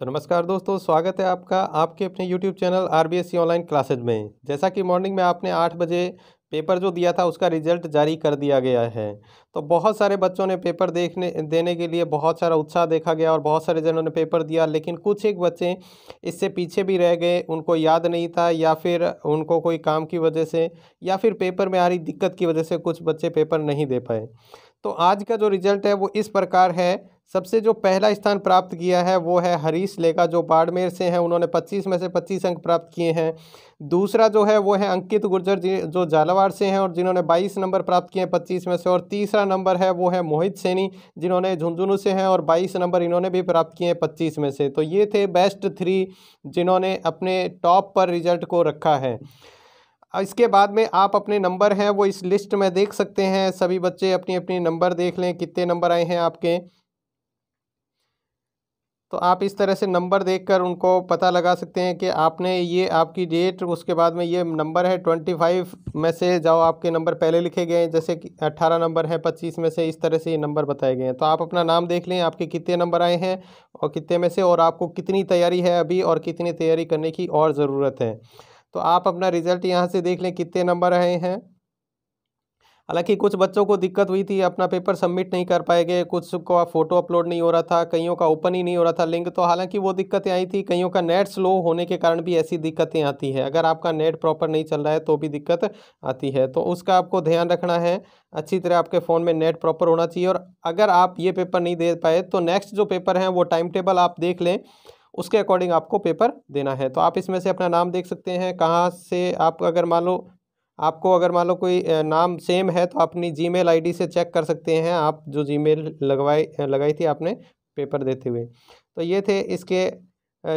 तो नमस्कार दोस्तों स्वागत है आपका आपके अपने YouTube channel R B online classes में जैसा कि मॉर्निंग में आपने आठ बजे पेपर जो दिया था उसका रिजल्ट जारी कर दिया गया है तो बहुत सारे बच्चों ने पेपर देखने देने के लिए बहुत सारा उत्साह देखा गया और बहुत सारे जनों ने पेपर दिया लेकिन कुछ एक बच्चे इससे पीछे भी रह गए उनको याद नहीं था या फिर उनको कोई काम की वजह से या फिर पेपर में आ रही दिक्कत की वजह से कुछ बच्चे पेपर नहीं दे पाए तो आज का जो रिज़ल्ट है वो इस प्रकार है सबसे जो पहला स्थान प्राप्त किया है वो है हरीश लेखा जो बाड़मेर से हैं उन्होंने 25 में से 25 अंक प्राप्त किए हैं दूसरा जो है वो है अंकित गुर्जर जी जो झालावाड़ से हैं और जिन्होंने 22 नंबर प्राप्त किए हैं 25 में से और तीसरा नंबर है वो है मोहित सैनी जिन्होंने झुंझुनू से हैं और 22 नंबर इन्होंने भी प्राप्त किए हैं पच्चीस में से तो ये थे बेस्ट थ्री जिन्होंने अपने टॉप पर रिजल्ट को रखा है इसके बाद में आप अपने नंबर हैं वो इस लिस्ट में देख सकते हैं सभी बच्चे अपनी अपनी नंबर देख लें कितने नंबर आए हैं आपके तो आप इस तरह से नंबर देखकर उनको पता लगा सकते हैं कि आपने ये आपकी डेट उसके बाद में ये नंबर है ट्वेंटी फाइव में से जाओ आपके नंबर पहले लिखे गए हैं जैसे कि अट्ठारह नंबर है पच्चीस में से इस तरह से ये नंबर बताए गए हैं तो आप अपना नाम देख लें आपके कितने नंबर आए हैं और कितने में से और आपको कितनी तैयारी है अभी और कितनी तैयारी करने की और ज़रूरत है तो आप अपना रिज़ल्ट यहाँ से देख लें कितने नंबर आए हैं हालांकि कुछ बच्चों को दिक्कत हुई थी अपना पेपर सबमिट नहीं कर पाए गए कुछ का फ़ोटो अपलोड नहीं हो रहा था कईयों का ओपन ही नहीं हो रहा था लिंक तो हालांकि वो दिक्कतें आई थी कईयों का नेट स्लो होने के कारण भी ऐसी दिक्कतें आती है अगर आपका नेट प्रॉपर नहीं चल रहा है तो भी दिक्कत आती है तो उसका आपको ध्यान रखना है अच्छी तरह आपके फ़ोन में नेट प्रॉपर होना चाहिए और अगर आप ये पेपर नहीं दे पाए तो नेक्स्ट जो पेपर हैं वो टाइम टेबल आप देख लें उसके अकॉर्डिंग आपको पेपर देना है तो आप इसमें से अपना नाम देख सकते हैं कहाँ से आप अगर मान लो आपको अगर मान लो कोई नाम सेम है तो अपनी जी मेल से चेक कर सकते हैं आप जो जी लगवाई लगाई थी आपने पेपर देते हुए तो ये थे इसके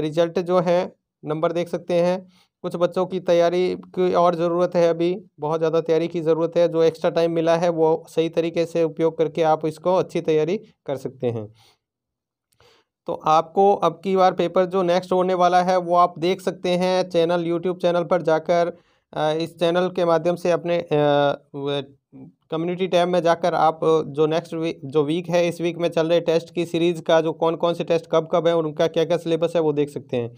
रिजल्ट जो हैं नंबर देख सकते हैं कुछ बच्चों की तैयारी की और ज़रूरत है अभी बहुत ज़्यादा तैयारी की ज़रूरत है जो एक्स्ट्रा टाइम मिला है वो सही तरीके से उपयोग करके आप इसको अच्छी तैयारी कर सकते हैं तो आपको अब की बार पेपर जो नेक्स्ट होने वाला है वो आप देख सकते हैं चैनल यूट्यूब चैनल पर जाकर इस चैनल के माध्यम से अपने कम्युनिटी टैब में जाकर आप जो नेक्स्ट वी जो वीक है इस वीक में चल रहे टेस्ट की सीरीज़ का जो कौन कौन से टेस्ट कब कब है और उनका क्या क्या सिलेबस है वो देख सकते हैं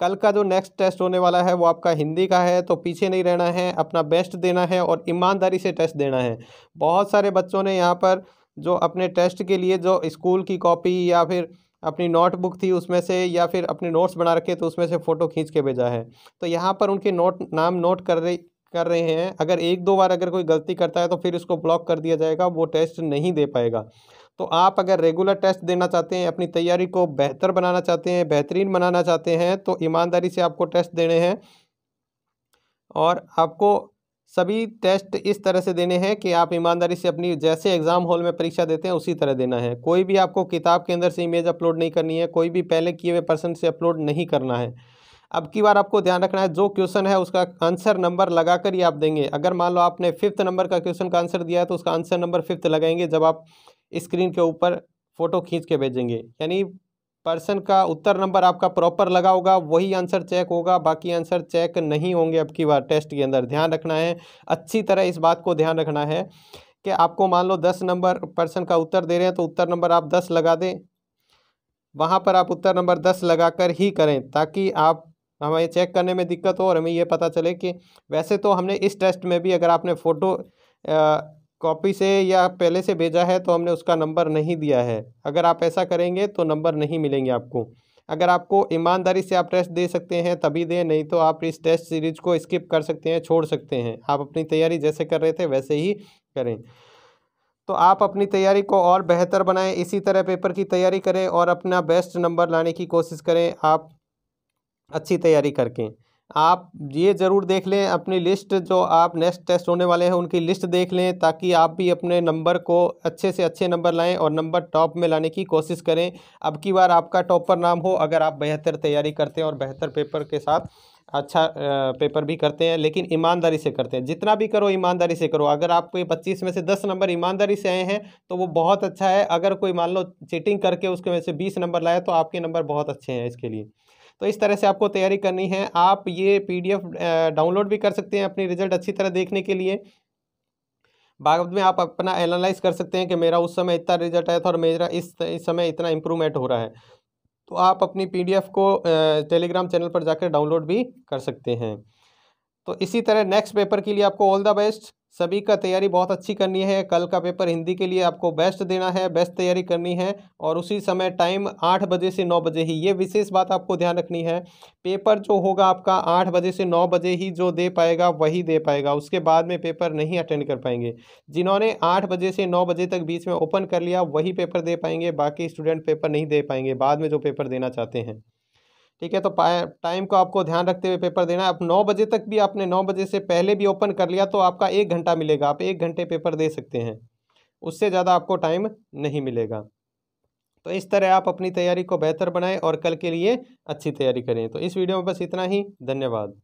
कल का जो नेक्स्ट टेस्ट होने वाला है वो आपका हिंदी का है तो पीछे नहीं रहना है अपना बेस्ट देना है और ईमानदारी से टेस्ट देना है बहुत सारे बच्चों ने यहाँ पर जो अपने टेस्ट के लिए जो स्कूल की कॉपी या फिर अपनी नोटबुक थी उसमें से या फिर अपने नोट्स बना रखे तो उसमें से फ़ोटो खींच के भेजा है तो यहाँ पर उनके नोट नाम नोट कर रही कर रहे हैं अगर एक दो बार अगर कोई गलती करता है तो फिर उसको ब्लॉक कर दिया जाएगा वो टेस्ट नहीं दे पाएगा तो आप अगर रेगुलर टेस्ट देना चाहते हैं अपनी तैयारी को बेहतर बनाना चाहते हैं बेहतरीन बनाना चाहते हैं तो ईमानदारी से आपको टेस्ट देने हैं और आपको सभी टेस्ट इस तरह से देने हैं कि आप ईमानदारी से अपनी जैसे एग्ज़ाम हॉल में परीक्षा देते हैं उसी तरह देना है कोई भी आपको किताब के अंदर से इमेज अपलोड नहीं करनी है कोई भी पहले किए हुए पर्सन से अपलोड नहीं करना है अब की बार आपको ध्यान रखना है जो क्वेश्चन है उसका आंसर नंबर लगा कर ही आप देंगे अगर मान लो आपने फिफ्थ नंबर का क्वेश्चन का आंसर दिया है तो उसका आंसर नंबर फिफ्थ लगाएंगे जब आप स्क्रीन के ऊपर फ़ोटो खींच के भेजेंगे यानी पर्सन का उत्तर नंबर आपका प्रॉपर लगा होगा वही आंसर चेक होगा बाकी आंसर चेक नहीं होंगे अब की बार टेस्ट के अंदर ध्यान रखना है अच्छी तरह इस बात को ध्यान रखना है कि आपको मान लो दस नंबर पर्सन का उत्तर दे रहे हैं तो उत्तर नंबर आप दस लगा दें वहाँ पर आप उत्तर नंबर दस लगा कर ही करें ताकि आप हमें चेक करने में दिक्कत हो और हमें ये पता चले कि वैसे तो हमने इस टेस्ट में भी अगर आपने फ़ोटो कॉपी से या पहले से भेजा है तो हमने उसका नंबर नहीं दिया है अगर आप ऐसा करेंगे तो नंबर नहीं मिलेंगे आपको अगर आपको ईमानदारी से आप टेस्ट दे सकते हैं तभी दें नहीं तो आप इस टेस्ट सीरीज को स्किप कर सकते हैं छोड़ सकते हैं आप अपनी तैयारी जैसे कर रहे थे वैसे ही करें तो आप अपनी तैयारी को और बेहतर बनाएं इसी तरह पेपर की तैयारी करें और अपना बेस्ट नंबर लाने की कोशिश करें आप अच्छी तैयारी करके आप ये ज़रूर देख लें अपनी लिस्ट जो आप नेक्स्ट टेस्ट होने वाले हैं उनकी लिस्ट देख लें ताकि आप भी अपने नंबर को अच्छे से अच्छे नंबर लाएं और नंबर टॉप में लाने की कोशिश करें अब की बार आपका टॉपर नाम हो अगर आप बेहतर तैयारी करते हैं और बेहतर पेपर के साथ अच्छा पेपर भी करते हैं लेकिन ईमानदारी से करते हैं जितना भी करो ईमानदारी से करो अगर कोई पच्चीस में से दस नंबर ईमानदारी से आए हैं तो वो बहुत अच्छा है अगर कोई मान लो चीटिंग करके उसके में से बीस नंबर लाए तो आपके नंबर बहुत अच्छे हैं इसके लिए तो इस तरह से आपको तैयारी करनी है आप ये पीडीएफ डाउनलोड भी कर सकते हैं अपनी रिजल्ट अच्छी तरह देखने के लिए बाद में आप अपना एनालाइज कर सकते हैं कि मेरा उस समय इतना रिजल्ट आया था और मेरा इस, इस समय इतना इम्प्रूवमेंट हो रहा है तो आप अपनी पीडीएफ को टेलीग्राम चैनल पर जाकर डाउनलोड भी कर सकते हैं तो इसी तरह नेक्स्ट पेपर के लिए आपको ऑल द बेस्ट सभी का तैयारी बहुत अच्छी करनी है कल का पेपर हिंदी के लिए आपको बेस्ट देना है बेस्ट तैयारी करनी है और उसी समय टाइम आठ बजे से नौ बजे ही ये विशेष बात आपको ध्यान रखनी है पेपर जो होगा आपका आठ बजे से नौ बजे ही जो दे पाएगा वही दे पाएगा उसके बाद में पेपर नहीं अटेंड कर पाएंगे जिन्होंने आठ बजे से नौ बजे तक बीच में ओपन कर लिया वही पेपर दे पाएंगे बाकी स्टूडेंट पेपर नहीं दे पाएंगे बाद में जो पेपर देना चाहते हैं ठीक है तो टाइम को आपको ध्यान रखते हुए पेपर देना है अब नौ बजे तक भी आपने नौ बजे से पहले भी ओपन कर लिया तो आपका एक घंटा मिलेगा आप एक घंटे पेपर दे सकते हैं उससे ज़्यादा आपको टाइम नहीं मिलेगा तो इस तरह आप अपनी तैयारी को बेहतर बनाएं और कल के लिए अच्छी तैयारी करें तो इस वीडियो में बस इतना ही धन्यवाद